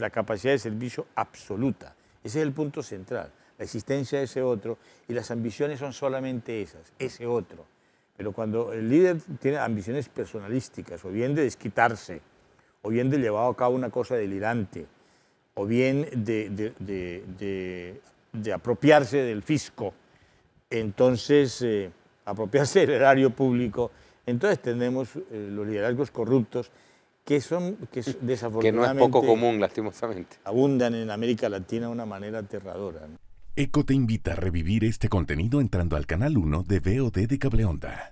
La capacidad de servicio absoluta. Ese es el punto central. La existencia de ese otro y las ambiciones son solamente esas, ese otro. Pero cuando el líder tiene ambiciones personalísticas, o bien de desquitarse, o bien de llevar a cabo una cosa delirante, o bien de, apropiarse del fisco, entonces eh, apropiarse del erario público, entonces tenemos eh, los liderazgos corruptos que son que desafortunadamente... Que no es poco común, lastimosamente. Abundan en América Latina de una manera aterradora. ECO te invita a revivir este contenido entrando al canal 1 de VOD de Cableonda.